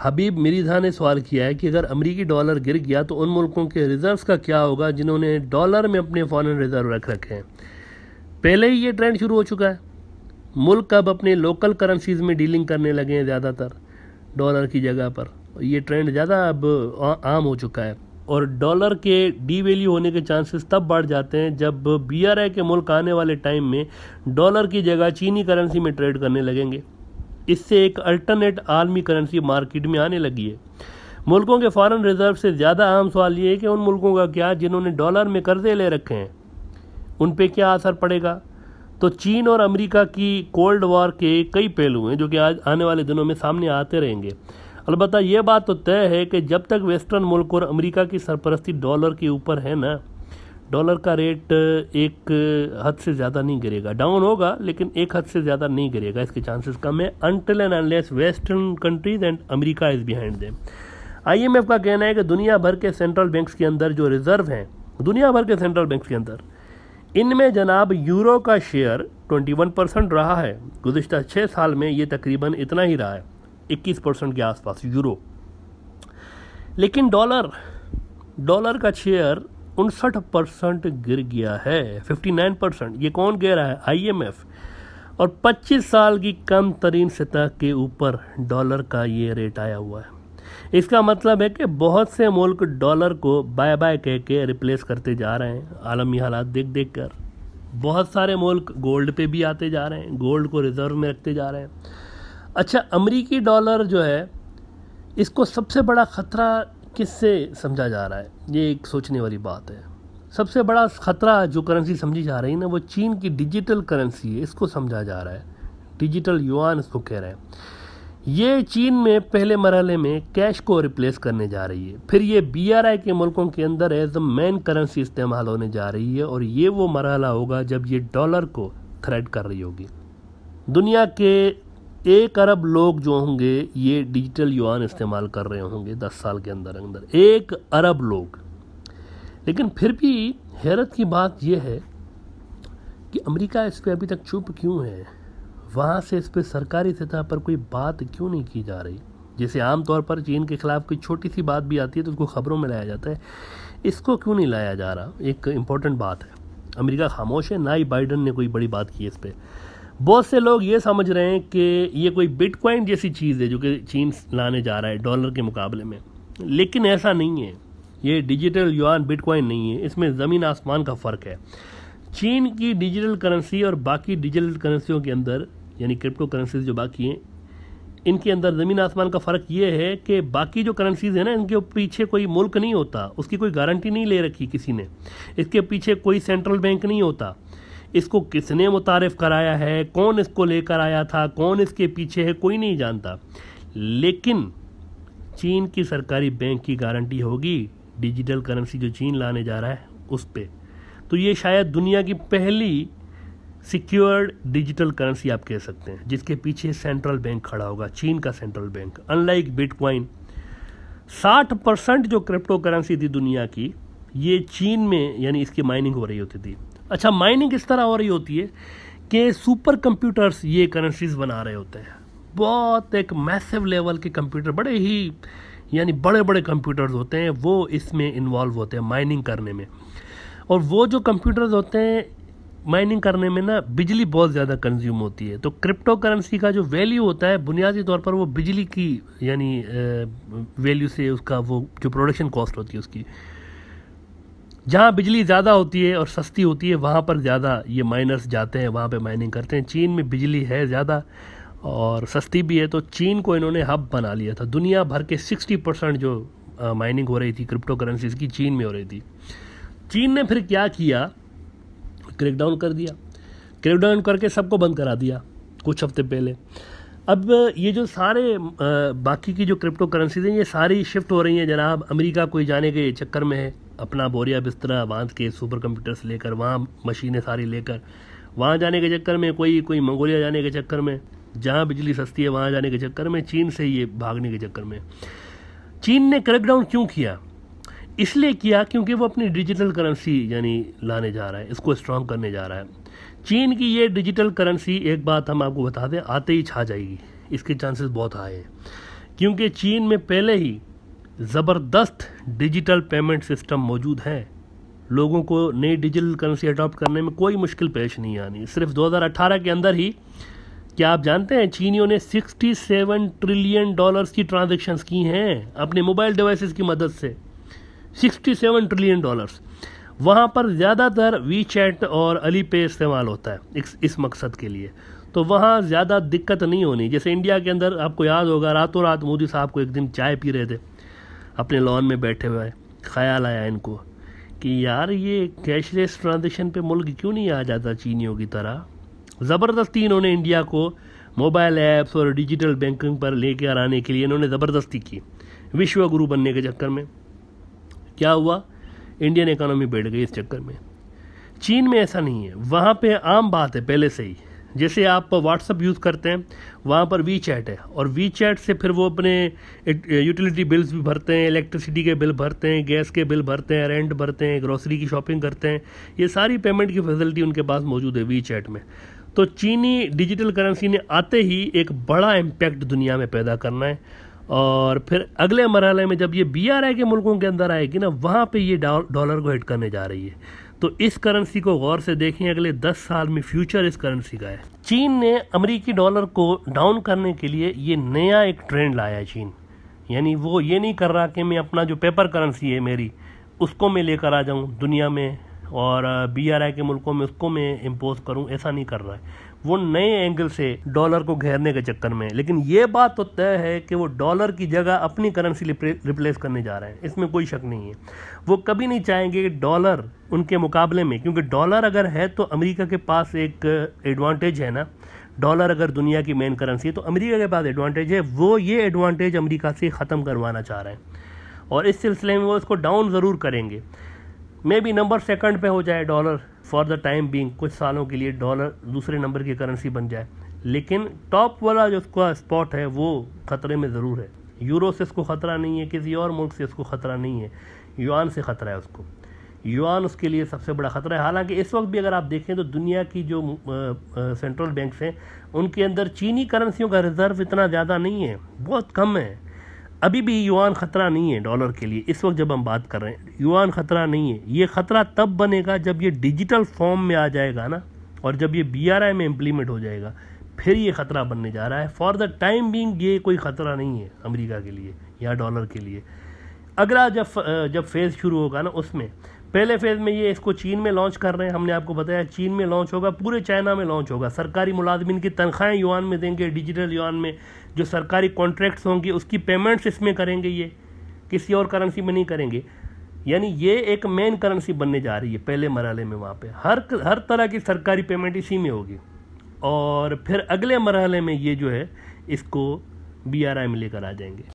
हबीब मिरीधा ने सवाल किया है कि अगर अमरीकी डॉलर गिर गया तो उन मुल्कों के रिजर्व्स का क्या होगा जिन्होंने डॉलर में अपने फॉरेन रिजर्व रख रखे हैं पहले ही ये ट्रेंड शुरू हो चुका है मुल्क अब अपने लोकल करेंसीज़ में डीलिंग करने लगे हैं ज़्यादातर डॉलर की जगह पर ये ट्रेंड ज़्यादा अब आम हो चुका है और डॉलर के डी वैल्यू होने के चांसेस तब बढ़ जाते हैं जब बी आर आई के मुल्क आने वाले टाइम में डॉलर की जगह चीनी करेंसी में ट्रेड करने लगेंगे इससे एक अल्टरनेट आलमी करेंसी मार्केट में आने लगी है मुल्कों के फॉरेन रिजर्व से ज़्यादा अहम सवाल ये है कि उन मुल्कों का क्या जिन्होंने डॉलर में कर्जे ले रखे हैं उन पर क्या असर पड़ेगा तो चीन और अमेरिका की कोल्ड वॉर के कई पहलू हैं जो कि आज आने वाले दिनों में सामने आते रहेंगे अलबत्त ये बात तो तय है कि जब तक वेस्टर्न मुल्क और अमेरिका की सरपरस्ती डॉलर के ऊपर है ना डॉलर का रेट एक हद से ज़्यादा नहीं गिरेगा डाउन होगा लेकिन एक हद से ज़्यादा नहीं गिरेगा इसके चांसेस कम है until and unless western countries and America is behind them IMF का कहना है कि दुनिया भर के सेंट्रल बैंक्स के अंदर जो रिज़र्व हैं दुनिया भर के सेंट्रल बैंक्स के अंदर इनमें जनाब यूरो का शेयर ट्वेंटी परसेंट रहा है गुजशत छः साल में ये तकरीबन इतना ही रहा है इक्कीस परसेंट के आसपास यूरो लेकिन डॉलर डॉलर का शेयर उनसठ परसेंट गिर गया है 59 परसेंट ये कौन गिर रहा है आईएमएफ और 25 साल की कम तरीन सतह के ऊपर डॉलर का ये रेट आया हुआ है इसका मतलब है कि बहुत से मुल्क डॉलर को बाय बाय कह के रिप्लेस करते जा रहे हैं आलमी हालात देख देख कर बहुत सारे मुल्क गोल्ड पे भी आते जा रहे हैं गोल्ड को रिज़र्व में रखते जा रहे हैं अच्छा अमरीकी डॉलर जो है इसको सबसे बड़ा ख़तरा किससे समझा जा रहा है ये एक सोचने वाली बात है सबसे बड़ा ख़तरा जो करेंसी समझी जा रही है ना वो चीन की डिजिटल करेंसी है इसको समझा जा रहा है डिजिटल युआन इसको कह रहे हैं ये चीन में पहले मरहले में कैश को रिप्लेस करने जा रही है फिर ये बी के मुल्कों के अंदर एज अ मेन करेंसी इस्तेमाल होने जा रही है और ये वो मरहला होगा जब ये डॉलर को थ्रेड कर रही होगी दुनिया के एक अरब लोग जो होंगे ये डिजिटल युआन इस्तेमाल कर रहे होंगे दस साल के अंदर अंदर एक अरब लोग लेकिन फिर भी हैरत की बात यह है कि अमेरिका इस पर अभी तक चुप क्यों है वहाँ से इस पर सरकारी सतह पर कोई बात क्यों नहीं की जा रही जैसे आमतौर पर चीन के ख़िलाफ़ कोई छोटी सी बात भी आती है तो उसको ख़बरों में लाया जाता है इसको क्यों नहीं लाया जा रहा एक इम्पॉर्टेंट बात है अमेरिका खामोश है ना ही बाइडन ने कोई बड़ी बात की इस पर बहुत से लोग ये समझ रहे हैं कि ये कोई बिटकॉइन जैसी चीज़ है जो कि चीन लाने जा रहा है डॉलर के मुकाबले में लेकिन ऐसा नहीं है ये डिजिटल युआन बिटकॉइन नहीं है इसमें ज़मीन आसमान का फ़र्क है चीन की डिजिटल करेंसी और बाकी डिजिटल करेंसियों के अंदर यानी क्रिप्टो करेंसीज जो बाकी हैं इनके अंदर ज़मीन आसमान का फ़र्क ये है कि बाकी जो करेंसीज है ना इनके पीछे कोई मुल्क नहीं होता उसकी कोई गारंटी नहीं ले रखी किसी ने इसके पीछे कोई सेंट्रल बैंक नहीं होता इसको किसने मुतारफ़ कराया है कौन इसको लेकर आया था कौन इसके पीछे है कोई नहीं जानता लेकिन चीन की सरकारी बैंक की गारंटी होगी डिजिटल करेंसी जो चीन लाने जा रहा है उस पर तो ये शायद दुनिया की पहली सिक्योर्ड डिजिटल करेंसी आप कह सकते हैं जिसके पीछे सेंट्रल बैंक खड़ा होगा चीन का central bank unlike bitcoin 60 percent जो क्रिप्टो करेंसी थी दुनिया की ये चीन में यानी इसकी माइनिंग हो रही होती थी अच्छा माइनिंग इस तरह हो रही होती है कि सुपर कंप्यूटर्स ये करेंसीज बना रहे होते हैं बहुत एक मैसिव लेवल के कंप्यूटर बड़े ही यानी बड़े बड़े कंप्यूटर्स होते हैं वो इसमें इन्वॉल्व होते हैं माइनिंग करने में और वो जो कंप्यूटर्स होते हैं माइनिंग करने में ना बिजली बहुत ज़्यादा कंज्यूम होती है तो क्रिप्टो करेंसी का जो वैल्यू होता है बुनियादी तौर पर वो बिजली की यानी वैल्यू से उसका वो जो प्रोडक्शन कॉस्ट होती है उसकी जहाँ बिजली ज़्यादा होती है और सस्ती होती है वहाँ पर ज़्यादा ये माइनर्स जाते हैं वहाँ पे माइनिंग करते हैं चीन में बिजली है ज़्यादा और सस्ती भी है तो चीन को इन्होंने हब बना लिया था दुनिया भर के 60 परसेंट जो माइनिंग हो रही थी क्रिप्टो करेंसीज की चीन में हो रही थी चीन ने फिर क्या किया क्रैकडाउन कर दिया क्रैकडाउन करके सबको बंद करा दिया कुछ हफ्ते पहले अब ये जो सारे बाकी की जो क्रिप्टो करेंसीज हैं ये सारी शिफ्ट हो रही हैं जनाब अमेरिका कोई जाने के चक्कर में है अपना बोरिया बिस्तरा बांध के सुपर कंप्यूटर्स लेकर वहाँ मशीनें सारी लेकर वहाँ जाने के चक्कर में कोई कोई मंगोलिया जाने के चक्कर में जहाँ बिजली सस्ती है वहाँ जाने के चक्कर में चीन से ये भागने के चक्कर में चीन ने क्रैकडाउन क्यों किया इसलिए किया क्योंकि वो अपनी डिजिटल करेंसी यानी लाने जा रहा है इसको स्ट्रांग करने जा रहा है चीन की ये डिजिटल करेंसी एक बात हम आपको बता दें आते ही छा जाएगी इसके चांसेस बहुत हाई है क्योंकि चीन में पहले ही ज़बरदस्त डिजिटल पेमेंट सिस्टम मौजूद है लोगों को नई डिजिटल करेंसी अडॉप्ट करने में कोई मुश्किल पेश नहीं आनी सिर्फ 2018 के अंदर ही क्या आप जानते हैं चीनियों ने 67 ट्रिलियन डॉलर्स की ट्रांजेक्शन्स की हैं अपने मोबाइल डिवाइसेस की मदद से 67 ट्रिलियन डॉलर्स वहाँ पर ज़्यादातर वी चैट और अली पे इस्तेमाल होता है इस, इस मकसद के लिए तो वहाँ ज़्यादा दिक्कत नहीं होनी जैसे इंडिया के अंदर आपको याद होगा रातों रात मोदी साहब को एक दिन चाय पी रहे थे अपने लॉन में बैठे हुए ख्याल आया इनको कि यार ये कैशलेस ट्रांजेक्शन पे मुल्क क्यों नहीं आ जाता चीनियों की तरह ज़बरदस्ती इन्होंने इंडिया को मोबाइल ऐप्स और डिजिटल बैंकिंग पर लेकर आने के लिए इन्होंने ज़बरदस्ती की विश्व गुरु बनने के चक्कर में क्या हुआ इंडियन इकानमी बैठ गई इस चक्कर में चीन में ऐसा नहीं है वहाँ पे आम बात है पहले से ही जैसे आप व्हाट्सअप यूज़ करते हैं वहाँ पर वी चैट है और वी चैट से फिर वो अपने यूटिलिटी बिल्स भी भरते हैं इलेक्ट्रिसिटी के बिल भरते हैं गैस के बिल भरते हैं रेंट भरते हैं ग्रॉसरी की शॉपिंग करते हैं ये सारी पेमेंट की फैसिलिटी उनके पास मौजूद है वी चैट में तो चीनी डिजिटल करेंसी ने आते ही एक बड़ा इम्पैक्ट दुनिया में पैदा करना है और फिर अगले मरहले में जब ये बी आर आई के मुल्कों के अंदर आएगी ना वहाँ पर ये डॉलर को हिट करने जा रही है तो इस करेंसी को गौर से देखें अगले 10 साल में फ्यूचर इस करेंसी का है चीन ने अमेरिकी डॉलर को डाउन करने के लिए ये नया एक ट्रेंड लाया है चीन यानी वो ये नहीं कर रहा कि मैं अपना जो पेपर करेंसी है मेरी उसको मैं लेकर आ जाऊँ दुनिया में और बी आर आई के मुल्कों में उसको मैं इम्पोज करूँ ऐसा नहीं कर रहा है वो नए एंगल से डॉलर को घेरने के चक्कर में लेकिन ये बात तो तय है कि वो डॉलर की जगह अपनी करेंसी रिप्लेस करने जा रहे हैं इसमें कोई शक नहीं है वो कभी नहीं चाहेंगे कि डॉलर उनके मुकाबले में क्योंकि डॉलर अगर है तो अमेरिका के पास एक एडवांटेज है ना डॉलर अगर दुनिया की मेन करेंसी है तो अमेरिका के पास एडवांटेज है वो ये एडवांटेज अमेरिका से ख़त्म करवाना चाह रहे हैं और इस सिलसिले में वो इसको डाउन ज़रूर करेंगे मे बी नंबर सेकंड पे हो जाए dollar for the time being कुछ सालों के लिए डॉलर दूसरे नंबर की करेंसी बन जाए लेकिन टॉप वाला जो उसका स्पॉट है वो खतरे में ज़रूर है यूरो से इसको ख़तरा नहीं है किसी और मुल्क से इसको ख़तरा नहीं है युआन से ख़तरा है उसको युआन उसके लिए सबसे बड़ा ख़तरा है हालांकि इस वक्त भी अगर आप देखें तो दुनिया की जो सेंट्रल बैंक्स हैं उनके अंदर चीनी करेंसियों का रिज़र्व इतना ज़्यादा नहीं है बहुत कम है अभी भी युवान ख़तरा नहीं है डॉलर के लिए इस वक्त जब हम बात कर रहे हैं युवान ख़तरा नहीं है ये ख़तरा तब बनेगा जब ये डिजिटल फॉर्म में आ जाएगा ना और जब ये बी में इम्प्लीमेंट हो जाएगा फिर ये ख़तरा बनने जा रहा है फॉर द टाइम बींग ये कोई ख़तरा नहीं है अमरीका के लिए या डॉलर के लिए अगला जब जब फेज़ शुरू होगा ना उसमें पहले फेज़ में ये इसको चीन में लॉन्च कर रहे हैं हमने आपको बताया चीन में लॉन्च होगा पूरे चाइना में लॉन्च होगा सरकारी मुलाजमन की तनख्वाहें यूआन में देंगे डिजिटल यूआन में जो सरकारी कॉन्ट्रैक्ट्स होंगे उसकी पेमेंट्स इसमें करेंगे ये किसी और करेंसी में नहीं करेंगे यानी ये एक मेन करेंसी बनने जा रही है पहले मरहले में वहाँ पर हर हर तरह की सरकारी पेमेंट इसी में होगी और फिर अगले मरहले में ये जो है इसको बी आर आई में लेकर आ जाएंगे